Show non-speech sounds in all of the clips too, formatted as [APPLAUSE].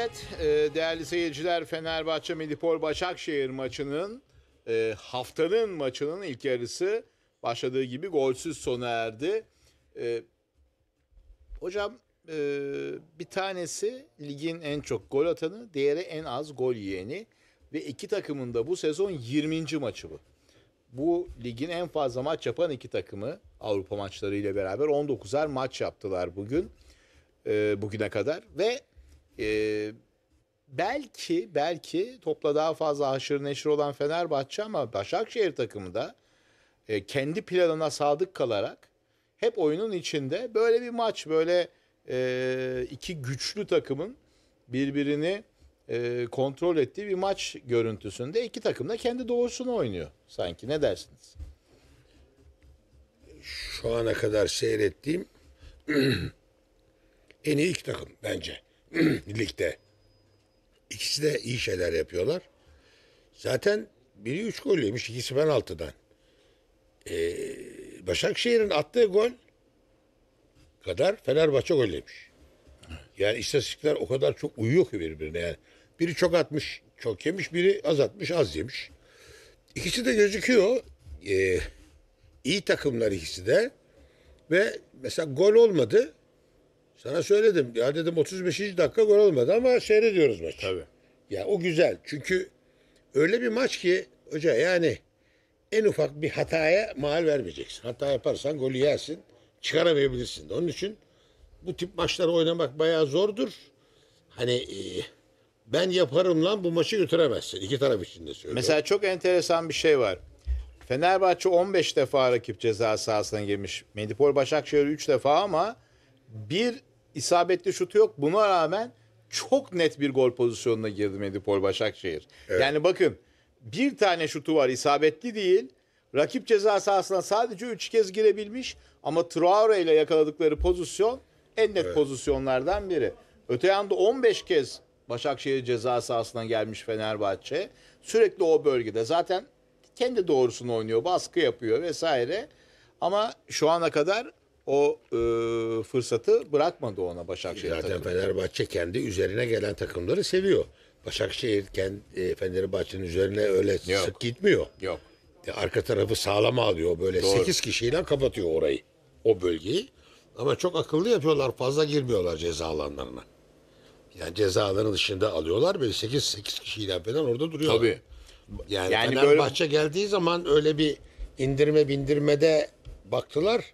Evet e, değerli seyirciler Fenerbahçe Medipol Başakşehir maçının e, haftanın maçının ilk yarısı başladığı gibi golsüz sona erdi. E, hocam bir tanesi ligin en çok gol atanı diğeri en az gol yiyeni ve iki takımın da bu sezon 20. maçı bu. Bu ligin en fazla maç yapan iki takımı Avrupa maçları ile beraber 19'ar maç yaptılar bugün. Bugüne kadar ve ee, belki belki topla daha fazla haşır neşir olan Fenerbahçe ama Başakşehir takımı da e, kendi planına sadık kalarak hep oyunun içinde böyle bir maç böyle e, iki güçlü takımın birbirini e, kontrol ettiği bir maç görüntüsünde iki takım da kendi doğusunu oynuyor sanki ne dersiniz? Şu ana kadar seyrettiğim [CLEARS THROAT] en iyi iki takım bence. [CLEARS THROAT] ligde. İkisi de iyi şeyler yapıyorlar. Zaten biri üç gol yemiş, ikisi penaltıdan. Ee, Başakşehir'in attığı gol kadar Fenerbahçe gol yemiş. Yani istatistikler o kadar çok uyuyor ki birbirine. Yani biri çok atmış, çok yemiş, biri az atmış, az yemiş. İkisi de gözüküyor. Ee, iyi takımlar ikisi de. Ve mesela gol olmadı. Sana söyledim. Ya dedim 35. dakika gol olmadı ama seyrediyoruz maçı. Tabii. Ya o güzel. Çünkü öyle bir maç ki hoca yani en ufak bir hataya mal vermeyeceksin. Hata yaparsan golü yersin. Çıkaramayabilirsin. Onun için bu tip maçları oynamak bayağı zordur. Hani e, ben yaparım lan bu maçı götüremezsin. İki taraf için de söylüyorum. Mesela çok enteresan bir şey var. Fenerbahçe 15 defa rakip ceza sahasına girmiş. Medipol Başakşehir 3 defa ama bir isabetli şutu yok. Buna rağmen çok net bir gol pozisyonuna girdi Medipol Başakşehir. Evet. Yani bakın bir tane şutu var isabetli değil. Rakip ceza sahasına sadece 3 kez girebilmiş ama Traore ile yakaladıkları pozisyon en net evet. pozisyonlardan biri. Öte yanda 15 kez Başakşehir ceza sahasına gelmiş Fenerbahçe. Sürekli o bölgede zaten kendi doğrusunu oynuyor, baskı yapıyor vesaire. Ama şu ana kadar o e, fırsatı bırakmadı ona Başakşehir Zaten takımı. Fenerbahçe kendi üzerine gelen takımları seviyor. Başakşehir kendi e, Fenerbahçe'nin üzerine öyle Yok. sık gitmiyor. Yok. E, Arka tarafı sağlam alıyor böyle Doğru. 8 kişiyle kapatıyor orayı. O bölgeyi. Ama çok akıllı yapıyorlar. Fazla girmiyorlar ceza alanlarına. Yani cezaların dışında alıyorlar böyle 8 8 kişiyle falan orada duruyorlar. Tabii. Yani, Yani Fenerbahçe geldiği zaman öyle bir indirme bindirmede baktılar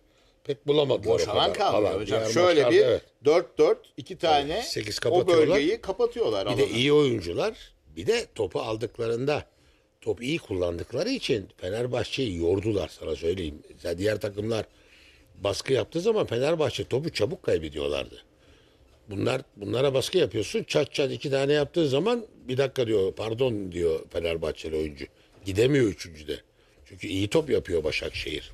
pek bulamadılar. Boş alan kalmıyor hocam. Şöyle bir dört dört iki tane evet, 8 o bölgeyi kapatıyorlar. Bir alanı. de iyi oyuncular bir de topu aldıklarında top iyi kullandıkları için Fenerbahçe'yi yordular sana söyleyeyim. Mesela diğer takımlar baskı yaptığı zaman Fenerbahçe topu çabuk kaybediyorlardı. Bunlar bunlara baskı yapıyorsun. Çat çat iki tane yaptığı zaman bir dakika diyor pardon diyor Fenerbahçeli oyuncu. Gidemiyor üçüncüde. Çünkü iyi top yapıyor Başakşehir.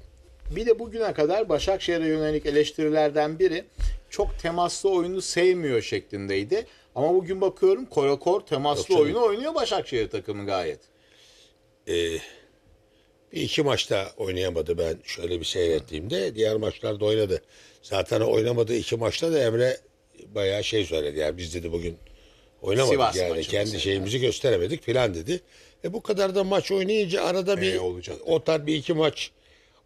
Bir de bugüne kadar Başakşehir'e yönelik eleştirilerden biri çok temaslı oyunu sevmiyor şeklindeydi. Ama bugün bakıyorum korakor temaslı oyunu oynuyor Başakşehir takımı gayet. Ee, bir iki maçta oynayamadı ben şöyle bir seyrettiğimde. Hı. Diğer maçlarda oynadı. Zaten oynamadığı iki maçta da Emre bayağı şey söyledi. Yani biz dedi bugün oynamadık Sivas yani kendi şeyimizi gösteremedik filan dedi. E bu kadar da maç oynayınca arada e, bir olacak. o tarz bir iki maç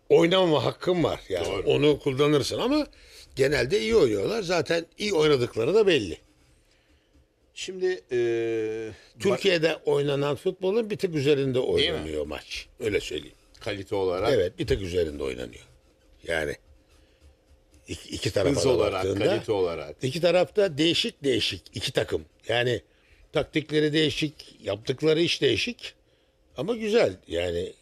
Oynama hakkın var. Yani Doğru. onu kullanırsın ama genelde iyi oynuyorlar. Zaten iyi oynadıkları da belli. Şimdi e, Türkiye'de bak, oynanan futbolun bir tek üzerinde oynanıyor maç. Öyle söyleyeyim. Kalite olarak. Evet, bir tek üzerinde oynanıyor. Yani iki, iki tarafa Hız olarak, baktığında, kalite olarak. İki tarafta değişik değişik iki takım. Yani taktikleri değişik, yaptıkları iş değişik. Ama güzel. Yani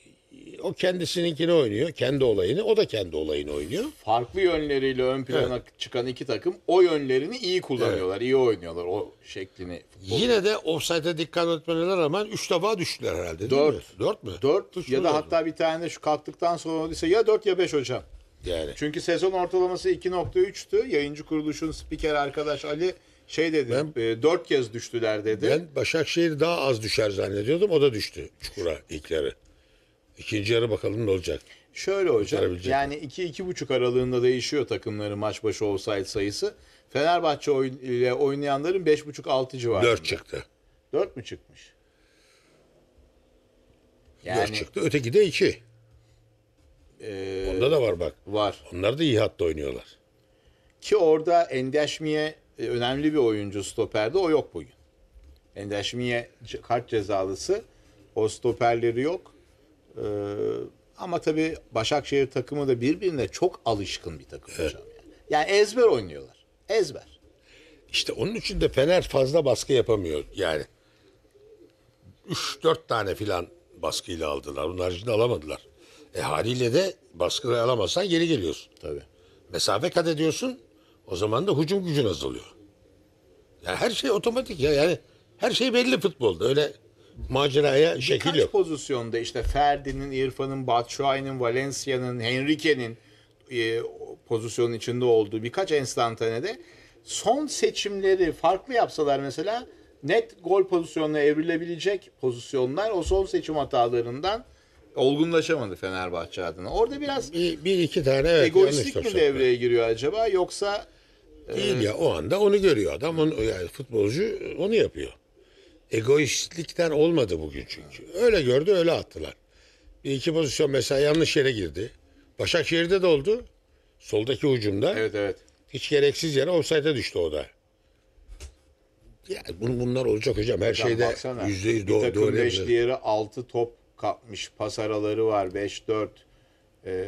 o kendisininkini oynuyor. Kendi olayını. O da kendi olayını oynuyor. Farklı yönleriyle ön plana çıkan iki takım o yönlerini iyi kullanıyorlar. iyi oynuyorlar o şeklini. Yine de offside'e dikkat etmelerine rağmen üç defa düştüler herhalde değil Dört. mi? Dört mü? 4 ya da hatta bir tane de şu kalktıktan sonra olduysa ya dört ya beş hocam. Yani. Çünkü sezon ortalaması 2.3'tü. Yayıncı kuruluşun spiker arkadaş Ali şey dedi. Ben- 4 e, kez düştüler dedi. Ben Başakşehir daha az düşer zannediyordum. O da düştü çukura ilkleri. İkinci yarı bakalım ne olacak. Şöyle hocam yani 2-2,5 aralığında değişiyor takımların maç başı olsaydı sayısı. Fenerbahçe oyn ile oynayanların 5,5-6 civarında. 4 çıktı. 4 mü çıkmış? Yani, 4 çıktı. Öteki de 2. E, ee, Onda da var bak. Var. Onlar da iyi hatta oynuyorlar. Ki orada Endeşmiye e, önemli bir oyuncu stoperde. O yok bugün. Endeşmiye kart cezalısı. O stoperleri yok. Ee, ama tabii Başakşehir takımı da birbirine çok alışkın bir takım evet. hocam. Yani. yani ezber oynuyorlar. Ezber. İşte onun için de Fener fazla baskı yapamıyor. Yani 3-4 tane filan baskıyla aldılar. Bunun haricinde alamadılar. E haliyle de baskıyla alamazsan geri geliyorsun. Tabii. Mesafe kat ediyorsun. O zaman da hücum gücün azalıyor. Yani her şey otomatik ya. Yani her şey belli futbolda. Öyle maceraya şekil Birkaç yok. pozisyonda işte Ferdi'nin, İrfan'ın, Batshuayi'nin, Valencia'nın, Henrique'nin e, pozisyonun içinde olduğu birkaç enstantanede son seçimleri farklı yapsalar mesela net gol pozisyonuna evrilebilecek pozisyonlar o son seçim hatalarından olgunlaşamadı Fenerbahçe adına. Orada biraz bir, bir iki tane evet, egoistlik mi devreye giriyor acaba yoksa e, Değil e, ya o anda onu görüyor adam. Onu, yani futbolcu onu yapıyor egoistlikten olmadı bugün çünkü. Öyle gördü öyle attılar. Bir iki pozisyon mesela yanlış yere girdi. Başakşehir'de de oldu. Soldaki ucunda Evet evet. Hiç gereksiz yere offside'e düştü o da. Ya bun- bunlar olacak hocam. Her Hocam şeyde baksana, yüzde yüz bir takım beş, diğeri altı top kapmış. Pas araları var. beş dört e,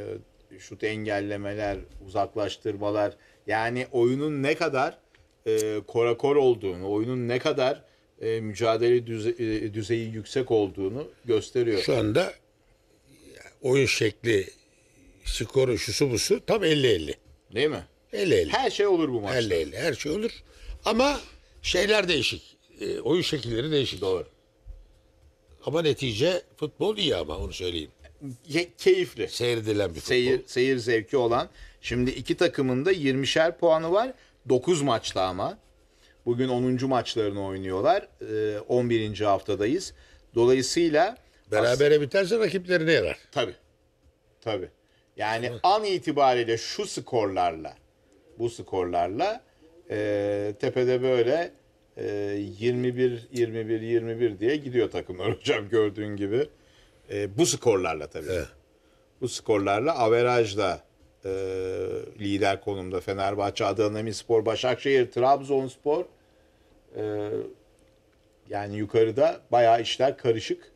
şut engellemeler, uzaklaştırmalar. Yani oyunun ne kadar e, korakor olduğunu, oyunun ne kadar e, mücadele düze- e, düzeyi yüksek olduğunu gösteriyor. Şu anda oyun şekli, skoru, şusu busu tam 50-50. Değil mi? 50-50. Her şey olur bu maçta. 50-50 her şey olur. Ama şeyler değişik. E, oyun şekilleri değişik. Doğru. Ama netice futbol iyi ama onu söyleyeyim. Ye- keyifli. Seyredilen bir futbol. Seyir, seyir zevki olan. Şimdi iki takımın da 20'şer puanı var. 9 maçta ama. Bugün 10. maçlarını oynuyorlar. E, ee, 11. haftadayız. Dolayısıyla berabere biterse rakiplerine yarar. Tabii. Tabii. Yani an itibariyle şu skorlarla bu skorlarla e, tepede böyle e, 21 21 21 diye gidiyor takımlar [LAUGHS] hocam gördüğün gibi. E, bu skorlarla tabii. Evet. Bu skorlarla averajla e, lider konumda Fenerbahçe, Adana Demirspor, Başakşehir, Trabzonspor ee, yani yukarıda bayağı işler karışık.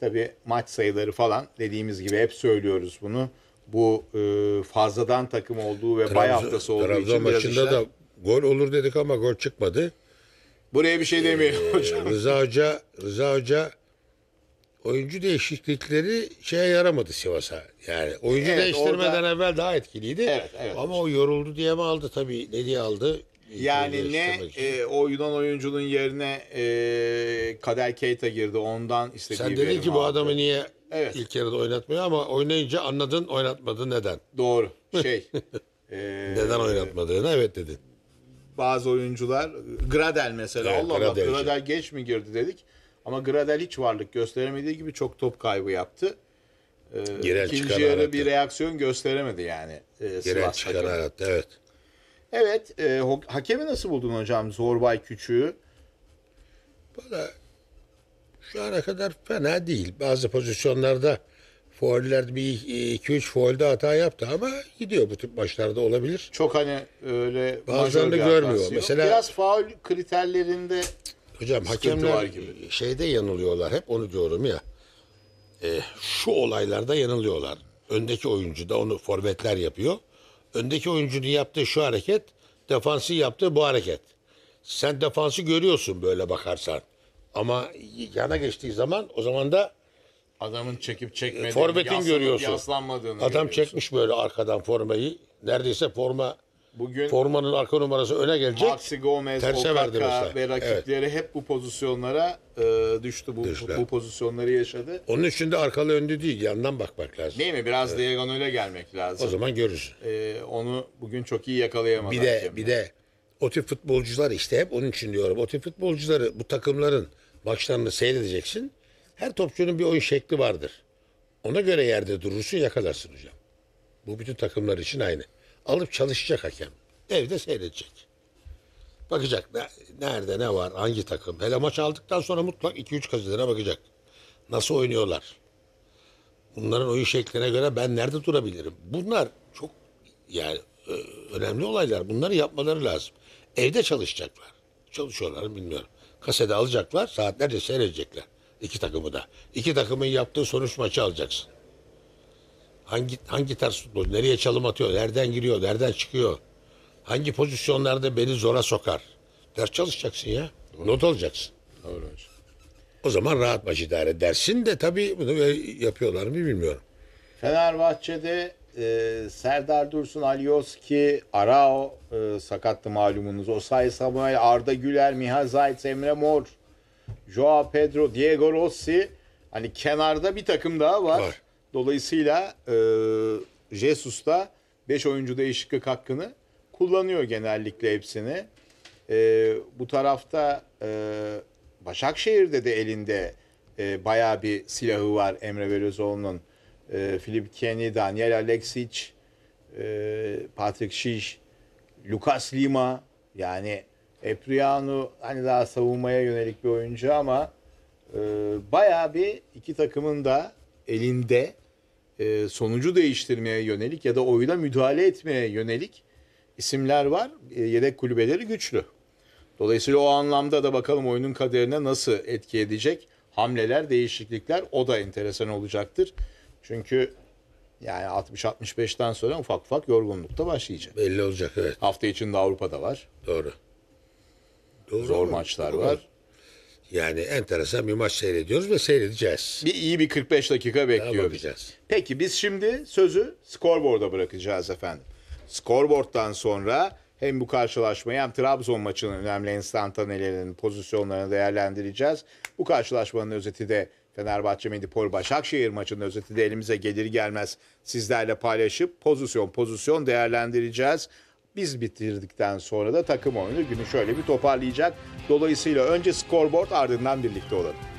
Tabi maç sayıları falan dediğimiz gibi hep söylüyoruz bunu. Bu e, fazladan takım olduğu ve Trabzon, bay haftası olduğu Trabzon için biraz işler... da gol olur dedik ama gol çıkmadı. Buraya bir şey demiyorum ee, hocam. Rıza Hoca, Rıza Hoca oyuncu değişiklikleri şeye yaramadı Sivas'a. Yani oyuncu evet, değiştirmeden orada... evvel daha etkiliydi. Evet, evet. Ama hocam. o yoruldu diye mi aldı tabii? Ne diye aldı? Yani ne e, o Yunan oyuncunun yerine e, Kader Keita girdi. Ondan istediği Sen dedin ki bu aldı. adamı niye Evet. ilk yarıda oynatmıyor ama oynayınca anladın oynatmadı neden? Doğru. [LAUGHS] Şey. e, Neden oynatmadığını evet dedin. bazı oyuncular Gradel mesela Evet, Allah Allah Gradel geç mi girdi dedik. Ama Gradel hiç varlık gösteremediği gibi çok top kaybı yaptı. Ee, Giren ikinci yarı bir reaksiyon gösteremedi yani. E, Giren çıkan evet. Evet, e, hakemi nasıl buldun hocam Zorbay Küçüğü? Valla şu ana kadar fena değil. Bazı pozisyonlarda faullerde bir 2-3 faulde hata yaptı ama gidiyor bu tip maçlarda olabilir. Çok hani öyle bazılarını görmüyor. Yok. Mesela biraz faul kriterlerinde hocam hakemler gibi. şeyde yanılıyorlar. Hep onu diyorum ya. E, şu olaylarda yanılıyorlar. Öndeki oyuncu da onu forvetler yapıyor öndeki oyuncunun yaptığı şu hareket, defansı yaptığı bu hareket. Sen defansı görüyorsun böyle bakarsan. Ama yana geçtiği zaman o zaman da Adamın çekip çekmediğini, Forvetin yaslanıp görüyorsun. yaslanmadığını Adam görüyorsun. çekmiş böyle arkadan formayı. Neredeyse forma Bugün formanın arka numarası öne gelecek. Maxi Gomez, terse Okaka ve rakipleri evet. hep bu pozisyonlara e, düştü. Bu, Düşler. bu pozisyonları yaşadı. Onun için de arkalı öndü değil. Yandan bakmak lazım. Değil mi? Biraz evet. diagonale gelmek lazım. O zaman görürüz. E, onu bugün çok iyi yakalayamadı. Bir de, bir de o tip futbolcular işte hep onun için diyorum. O tip futbolcuları bu takımların maçlarını seyredeceksin. Her topçunun bir oyun şekli vardır. Ona göre yerde durursun yakalarsın hocam. Bu bütün takımlar için aynı alıp çalışacak hakem. Evde seyredecek. Bakacak ne, nerede ne var, hangi takım. Hele maç aldıktan sonra mutlak 2-3 gazetelere bakacak. Nasıl oynuyorlar? Bunların oyun şekline göre ben nerede durabilirim? Bunlar çok yani e, önemli olaylar. Bunları yapmaları lazım. Evde çalışacaklar. Çalışıyorlar bilmiyorum. Kasede alacaklar, saatlerce seyredecekler. İki takımı da. İki takımın yaptığı sonuç maçı alacaksın. Hangi hangi ters futbol, nereye çalım atıyor, nereden giriyor, nereden çıkıyor? Hangi pozisyonlarda beni zora sokar? Ders çalışacaksın ya. Not alacaksın. Doğru O zaman rahat baş idare edersin de tabii bunu yapıyorlar mı bilmiyorum. Fenerbahçe'de e, Serdar Dursun, Alioski, Arao e, sakattı malumunuz. Osay Samuel, Arda Güler, Mihal Zayt, Emre Mor, Joao Pedro, Diego Rossi. Hani kenarda bir takım daha var. var. Dolayısıyla e, Jesus da 5 oyuncu değişiklik hakkını kullanıyor genellikle hepsini. E, bu tarafta e, Başakşehir'de de elinde e, bayağı bir silahı var Emre Belözoğlu'nun. E, Filip Kenny, Daniel Alexic, e, Patrick Şiş, Lucas Lima yani Epriano hani daha savunmaya yönelik bir oyuncu ama e, bayağı bir iki takımın da elinde e, sonucu değiştirmeye yönelik ya da oyuna müdahale etmeye yönelik isimler var. E, yedek kulübeleri güçlü. Dolayısıyla o anlamda da bakalım oyunun kaderine nasıl etki edecek hamleler, değişiklikler o da enteresan olacaktır. Çünkü yani 60-65'ten sonra ufak ufak yorgunlukta başlayacak. Belli olacak evet. Hafta içinde Avrupa'da var. Doğru. Doğru Zor maçlar Doğru. var. Yani enteresan bir maç seyrediyoruz ve seyredeceğiz. Bir iyi bir 45 dakika bekliyoruz. Peki biz şimdi sözü scoreboard'a bırakacağız efendim. Scoreboard'dan sonra hem bu karşılaşmayı hem Trabzon maçının önemli enstantanelerinin pozisyonlarını değerlendireceğiz. Bu karşılaşmanın özeti de Fenerbahçe Medipol Başakşehir maçının özeti de elimize gelir gelmez sizlerle paylaşıp pozisyon pozisyon değerlendireceğiz. Biz bitirdikten sonra da takım oyunu günü şöyle bir toparlayacak. Dolayısıyla önce scoreboard ardından birlikte olalım.